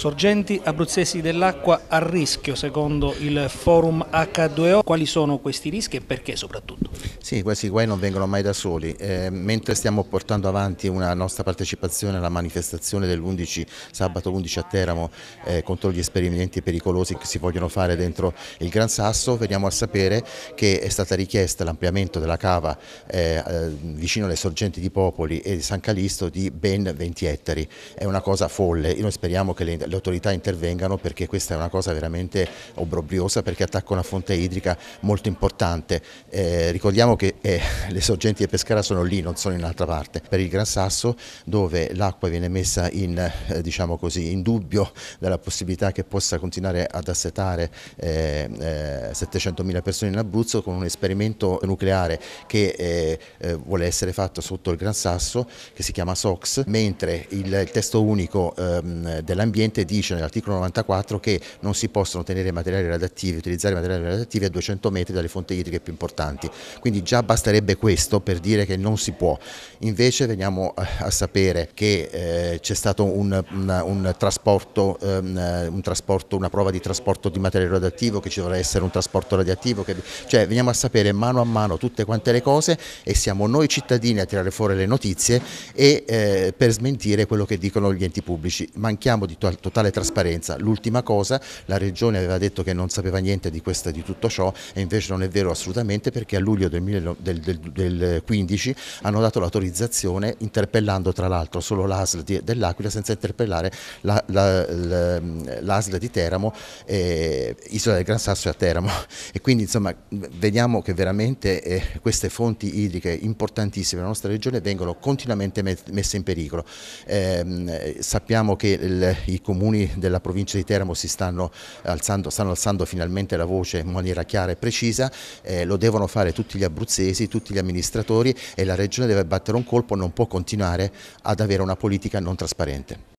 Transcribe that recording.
Sorgenti abruzzesi dell'acqua a rischio secondo il forum H2O, quali sono questi rischi e perché soprattutto? Sì, questi guai non vengono mai da soli. Eh, mentre stiamo portando avanti una nostra partecipazione alla manifestazione dell'11 sabato 11 a Teramo eh, contro gli esperimenti pericolosi che si vogliono fare dentro il Gran Sasso, veniamo a sapere che è stata richiesta l'ampliamento della cava eh, eh vicino alle sorgenti di Popoli e di San Calisto di ben 20 ettari. È una cosa folle, noi speriamo che le, le autorità intervengano perché questa è una cosa veramente obbrobriosa perché attacca una fonte idrica molto importante. Eh, ricordiamo che eh, le sorgenti di Pescara sono lì, non sono in un'altra parte. Per il Gran Sasso dove l'acqua viene messa in, eh, diciamo così, in, dubbio dalla possibilità che possa continuare ad assetare eh, 700.000 eh, persone in Abruzzo con un esperimento nucleare che eh, eh, vuole essere fatto sotto il Gran Sasso che si chiama SOX, mentre il, il testo unico ehm, dell'ambiente dice nell'articolo 94 che non si possono tenere materiali radattivi, utilizzare materiali radattivi a 200 metri dalle fonti idriche più importanti. Quindi quindi già basterebbe questo per dire che non si può. Invece veniamo eh, a sapere che eh, c'è stato un, un, un, trasporto, um, trasporto, una prova di trasporto di materiale radioattivo, che ci dovrà essere un trasporto radioattivo, che... cioè veniamo a sapere mano a mano tutte quante le cose e siamo noi cittadini a tirare fuori le notizie e eh, per smentire quello che dicono gli enti pubblici. Manchiamo di to totale trasparenza. L'ultima cosa, la Regione aveva detto che non sapeva niente di, questo, di tutto ciò e invece non è vero assolutamente perché a luglio del del, del, del 15 hanno dato l'autorizzazione interpellando tra l'altro solo l'ASL dell'Aquila senza interpellare l'ASL la, la, di Teramo, eh, Isola del Gran Sasso e a Teramo. E quindi insomma vediamo che veramente eh, queste fonti idriche importantissime della nostra regione vengono continuamente messe in pericolo. Eh, sappiamo che il, i comuni della provincia di Teramo si stanno alzando, stanno alzando finalmente la voce in maniera chiara e precisa, eh, lo devono fare tutti gli abruzzi abruzzesi, tutti gli amministratori e la Regione deve battere un colpo, non può continuare ad avere una politica non trasparente.